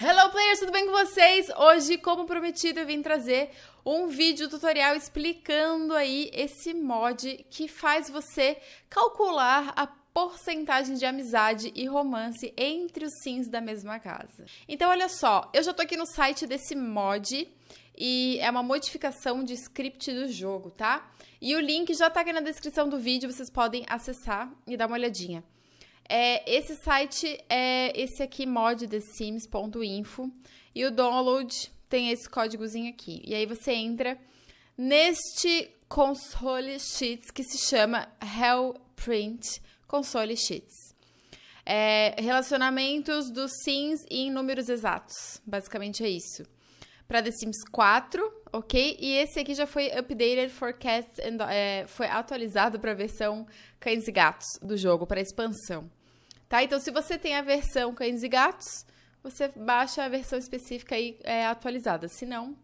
Hello players, tudo bem com vocês? Hoje, como prometido, eu vim trazer um vídeo tutorial explicando aí esse mod que faz você calcular a porcentagem de amizade e romance entre os sims da mesma casa. Então, olha só, eu já tô aqui no site desse mod e é uma modificação de script do jogo, tá? E o link já tá aqui na descrição do vídeo, vocês podem acessar e dar uma olhadinha. É, esse site é esse aqui, modthesims.info, e o download tem esse códigozinho aqui. E aí você entra neste console sheets que se chama Hellprint Console Sheets. É, relacionamentos dos sims em números exatos, basicamente é isso. Para The Sims 4, ok? E esse aqui já foi updated, for and, é, foi atualizado para a versão cães e gatos do jogo, para expansão tá? Então, se você tem a versão cães e gatos, você baixa a versão específica aí é, atualizada. Se não,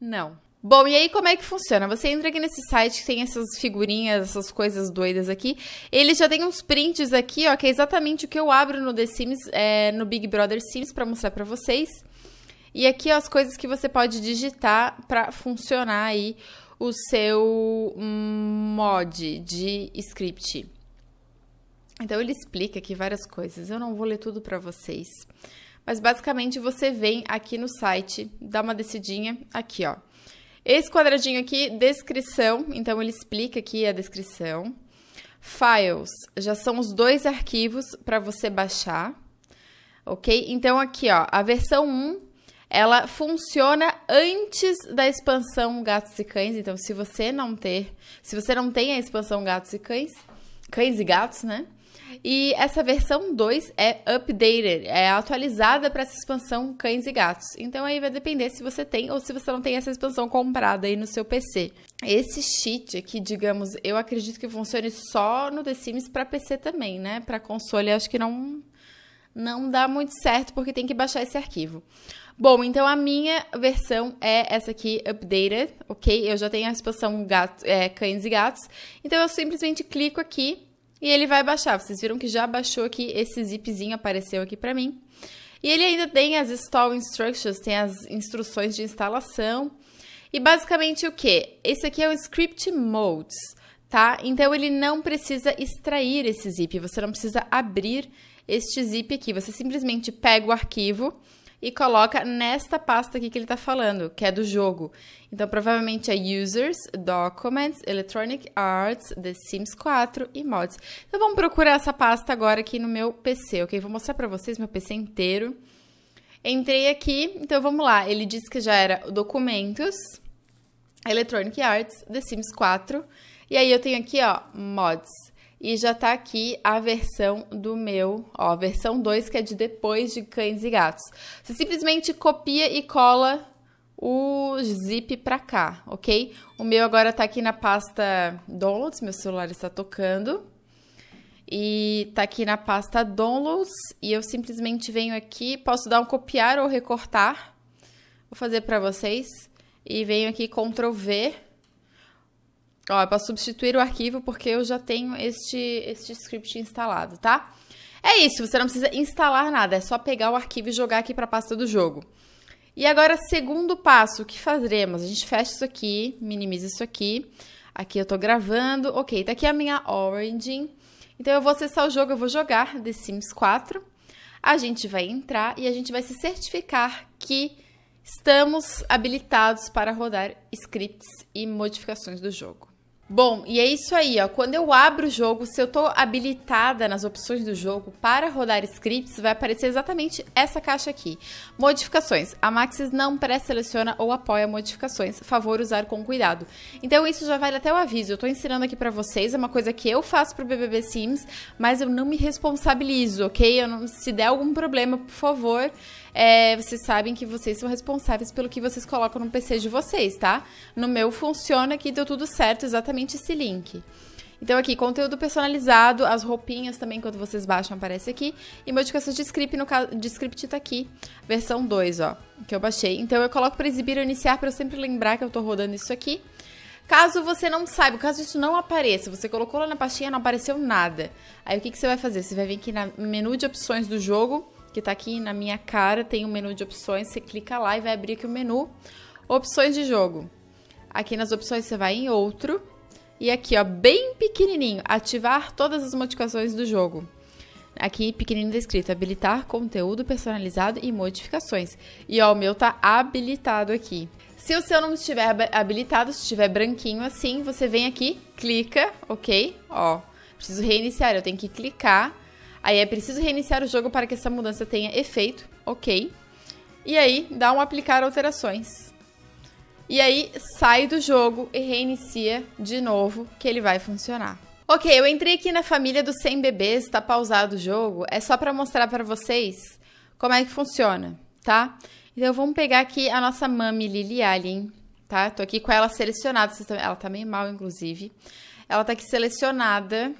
não. Bom, e aí como é que funciona? Você entra aqui nesse site que tem essas figurinhas, essas coisas doidas aqui. Ele já tem uns prints aqui, ó, que é exatamente o que eu abro no The Sims, é, no Big Brother Sims, para mostrar para vocês. E aqui ó, as coisas que você pode digitar para funcionar aí o seu hum, mod de script. Então ele explica aqui várias coisas. Eu não vou ler tudo para vocês. Mas basicamente você vem aqui no site, dá uma descidinha aqui, ó. Esse quadradinho aqui, descrição, então ele explica aqui a descrição. Files, já são os dois arquivos para você baixar, ok? Então aqui, ó, a versão 1, ela funciona antes da expansão Gatos e Cães, então se você não ter, se você não tem a expansão Gatos e Cães, Cães e Gatos, né? E essa versão 2 é updated, é atualizada para essa expansão Cães e Gatos. Então aí vai depender se você tem ou se você não tem essa expansão comprada aí no seu PC. Esse cheat aqui, digamos, eu acredito que funcione só no The Sims para PC também, né? Para console acho que não não dá muito certo porque tem que baixar esse arquivo. Bom, então a minha versão é essa aqui, updated, ok? Eu já tenho a expansão gato, é, cães e gatos, então eu simplesmente clico aqui e ele vai baixar. Vocês viram que já baixou aqui, esse zipzinho apareceu aqui para mim. E ele ainda tem as install instructions, tem as instruções de instalação. E basicamente o que? Esse aqui é o script modes, tá? Então ele não precisa extrair esse zip, você não precisa abrir este zip aqui. Você simplesmente pega o arquivo, e coloca nesta pasta aqui que ele está falando, que é do jogo. Então, provavelmente é Users, Documents, Electronic Arts, The Sims 4 e Mods. Então, vamos procurar essa pasta agora aqui no meu PC, ok? Vou mostrar para vocês meu PC inteiro. Entrei aqui, então vamos lá. Ele disse que já era Documentos, Electronic Arts, The Sims 4. E aí eu tenho aqui, ó, Mods. E já tá aqui a versão do meu, ó, versão 2, que é de depois de cães e gatos. Você simplesmente copia e cola o zip pra cá, ok? O meu agora tá aqui na pasta Downloads, meu celular está tocando. E tá aqui na pasta Downloads, e eu simplesmente venho aqui, posso dar um copiar ou recortar. Vou fazer pra vocês. E venho aqui Ctrl V Ó, é para substituir o arquivo porque eu já tenho este, este script instalado, tá? É isso, você não precisa instalar nada, é só pegar o arquivo e jogar aqui para a pasta do jogo. E agora, segundo passo, o que faremos? A gente fecha isso aqui, minimiza isso aqui. Aqui eu estou gravando. Ok, tá aqui a minha Origin. Então eu vou acessar o jogo, eu vou jogar The Sims 4. A gente vai entrar e a gente vai se certificar que estamos habilitados para rodar scripts e modificações do jogo. Bom, e é isso aí, ó. Quando eu abro o jogo, se eu estou habilitada nas opções do jogo para rodar scripts, vai aparecer exatamente essa caixa aqui. Modificações. A Maxis não pré-seleciona ou apoia modificações. Favor usar com cuidado. Então isso já vale até o aviso. Eu estou ensinando aqui para vocês, é uma coisa que eu faço pro BBB Sims, mas eu não me responsabilizo, ok? Não, se der algum problema, por favor, é, vocês sabem que vocês são responsáveis pelo que vocês colocam no PC de vocês, tá? No meu funciona que deu tudo certo exatamente exatamente esse link. Então aqui, conteúdo personalizado, as roupinhas também, quando vocês baixam, aparece aqui. E modificações de script, no caso, de script tá aqui, versão 2, ó, que eu baixei. Então eu coloco para exibir ou iniciar, para eu sempre lembrar que eu tô rodando isso aqui. Caso você não saiba, caso isso não apareça, você colocou lá na pastinha, não apareceu nada. Aí o que, que você vai fazer? Você vai vir aqui no menu de opções do jogo, que tá aqui na minha cara, tem um menu de opções, você clica lá e vai abrir aqui o menu, opções de jogo. Aqui nas opções você vai em outro, e aqui, ó, bem pequenininho, ativar todas as modificações do jogo. Aqui, pequenininho descrito, escrito, habilitar conteúdo personalizado e modificações. E ó, o meu tá habilitado aqui. Se o seu não estiver habilitado, se estiver branquinho assim, você vem aqui, clica, ok? Ó, preciso reiniciar, eu tenho que clicar. Aí é preciso reiniciar o jogo para que essa mudança tenha efeito, ok? E aí, dá um aplicar alterações. E aí sai do jogo e reinicia de novo que ele vai funcionar. Ok, eu entrei aqui na família dos 100 bebês, tá pausado o jogo. É só para mostrar para vocês como é que funciona, tá? Então vamos pegar aqui a nossa mami Lily Alien, tá? Tô aqui com ela selecionada, ela tá meio mal inclusive. Ela tá aqui selecionada.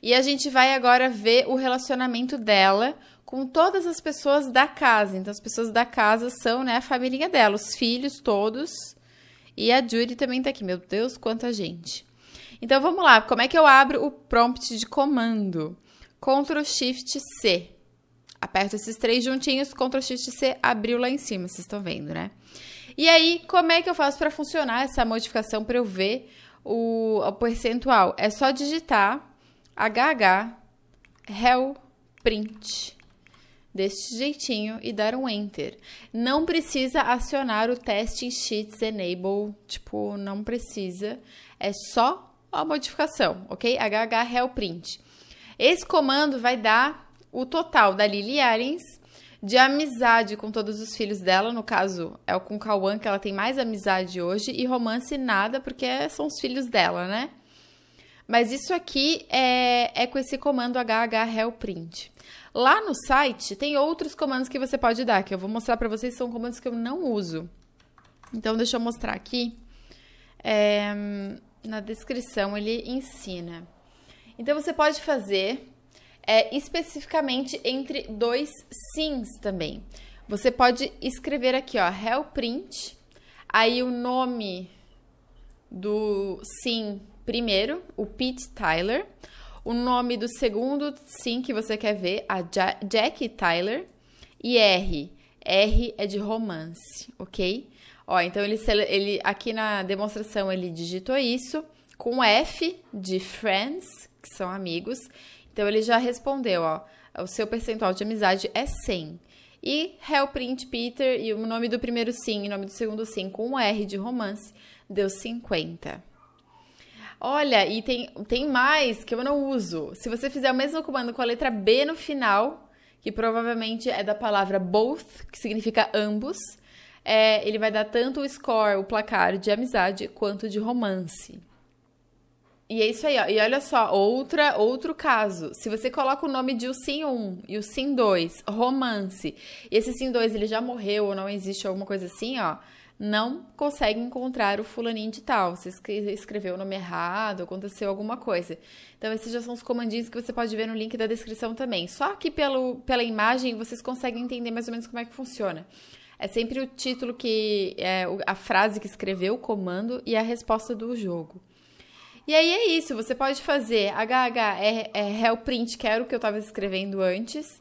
E a gente vai agora ver o relacionamento dela com todas as pessoas da casa. Então, as pessoas da casa são né, a família dela, os filhos todos. E a Judy também está aqui. Meu Deus, quanta gente. Então, vamos lá. Como é que eu abro o prompt de comando? Ctrl Shift C. Aperto esses três juntinhos, Ctrl Shift C abriu lá em cima, vocês estão vendo, né? E aí, como é que eu faço para funcionar essa modificação para eu ver o, o, percentual? É só digitar hh help print deste jeitinho e dar um enter. Não precisa acionar o testing sheets enable, tipo, não precisa, é só a modificação, ok? HH help print. Esse comando vai dar o total da Lily Arens de amizade com todos os filhos dela, no caso é o com Kawan que ela tem mais amizade hoje, e romance nada, porque são os filhos dela, né? Mas isso aqui é, é com esse comando hh_help_print. Lá no site tem outros comandos que você pode dar, que eu vou mostrar para vocês, são comandos que eu não uso. Então, deixa eu mostrar aqui. É, na descrição ele ensina. Então, você pode fazer é, especificamente entre dois sims também. Você pode escrever aqui, ó, help print, aí o nome do sim primeiro, o Pete Tyler. O nome do segundo sim que você quer ver, a ja Jack Tyler. E R. R é de romance, ok? Ó, então ele, ele aqui na demonstração ele digitou isso com F de friends, que são amigos. Então ele já respondeu, ó, o seu percentual de amizade é 100. E print Peter e o nome do primeiro sim e o nome do segundo sim com R de romance deu 50. Olha, e tem, tem mais que eu não uso. Se você fizer o mesmo comando com a letra B no final, que provavelmente é da palavra both, que significa ambos, é, ele vai dar tanto o score, o placar de amizade, quanto de romance. E é isso aí, ó. E olha só, outra, outro caso. Se você coloca o nome de o Sim 1 e o Sim 2, romance, e esse Sim 2 ele já morreu ou não existe alguma coisa assim, ó, não consegue encontrar o fulaninho de tal. Você escreveu o nome errado, aconteceu alguma coisa. Então esses já são os comandinhos que você pode ver no link da descrição também. Só que pelo, pela imagem vocês conseguem entender mais ou menos como é que funciona. É sempre o título que é a frase que escreveu o comando e a resposta do jogo. E aí é isso, você pode fazer HH é, é real print, que era o que eu estava escrevendo antes.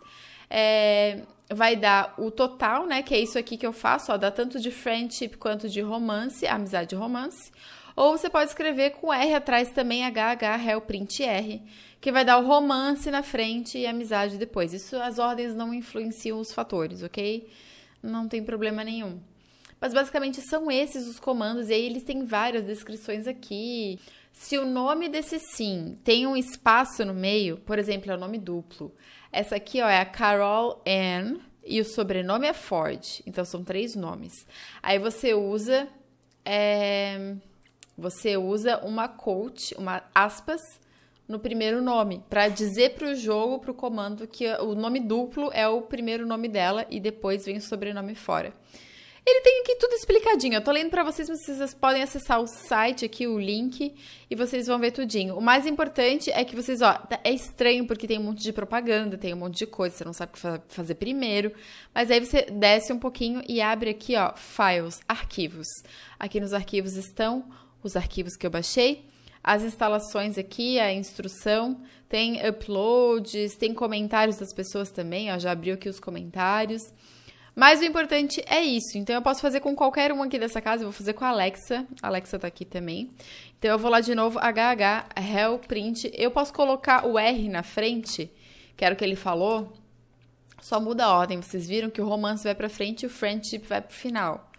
É, vai dar o total, né? Que é isso aqui que eu faço, ó, dá tanto de friendship quanto de romance, amizade e romance. Ou você pode escrever com R atrás também, HH, réu, print R, que vai dar o romance na frente e amizade depois. Isso as ordens não influenciam os fatores, ok? Não tem problema nenhum. Mas basicamente são esses os comandos, e aí eles têm várias descrições aqui. Se o nome desse sim tem um espaço no meio, por exemplo, é o um nome duplo. Essa aqui ó, é a Carol Ann e o sobrenome é Ford. Então são três nomes. Aí você usa. É, você usa uma quote, uma aspas no primeiro nome, para dizer para o jogo, para o comando, que o nome duplo é o primeiro nome dela e depois vem o sobrenome fora. Ele tem aqui tudo explicadinho. Eu tô lendo para vocês, mas vocês podem acessar o site aqui, o link, e vocês vão ver tudinho. O mais importante é que vocês, ó, tá, é estranho porque tem um monte de propaganda, tem um monte de coisa, você não sabe o que fazer primeiro. Mas aí você desce um pouquinho e abre aqui, ó, files, arquivos. Aqui nos arquivos estão os arquivos que eu baixei as instalações aqui, a instrução, tem uploads, tem comentários das pessoas também, ó, já abriu aqui os comentários. Mas o importante é isso. Então eu posso fazer com qualquer um aqui dessa casa, eu vou fazer com a Alexa. A Alexa tá aqui também. Então eu vou lá de novo, HH, help, Print. Eu posso colocar o R na frente, que era o que ele falou. Só muda a ordem. Vocês viram que o romance vai pra frente e o friendship vai pro final.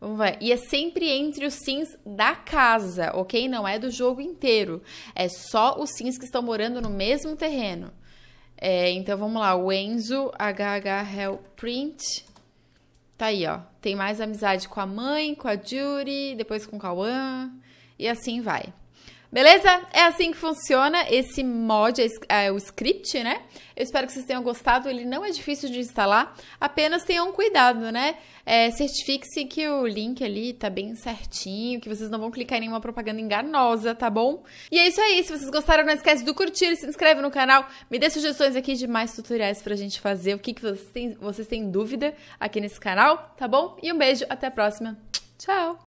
Vamos ver. E é sempre entre os sims da casa, ok? Não é do jogo inteiro. É só os sims que estão morando no mesmo terreno. É, então vamos lá, o Enzo HH Hell Print. Tá aí, ó. Tem mais amizade com a mãe, com a Judy, depois com o Cauã, e assim vai. Beleza? É assim que funciona esse mod, é, é o script, né? Eu espero que vocês tenham gostado. Ele não é difícil de instalar, apenas tenham cuidado, né? É, Certifique-se que o link ali tá bem certinho, que vocês não vão clicar em nenhuma propaganda enganosa, tá bom? E é isso aí. Se vocês gostaram, não esquece do curtir, se inscreve no canal, me dê sugestões aqui de mais tutoriais pra gente fazer, o que, que vocês, têm, vocês têm dúvida aqui nesse canal, tá bom? E um beijo, até a próxima. Tchau!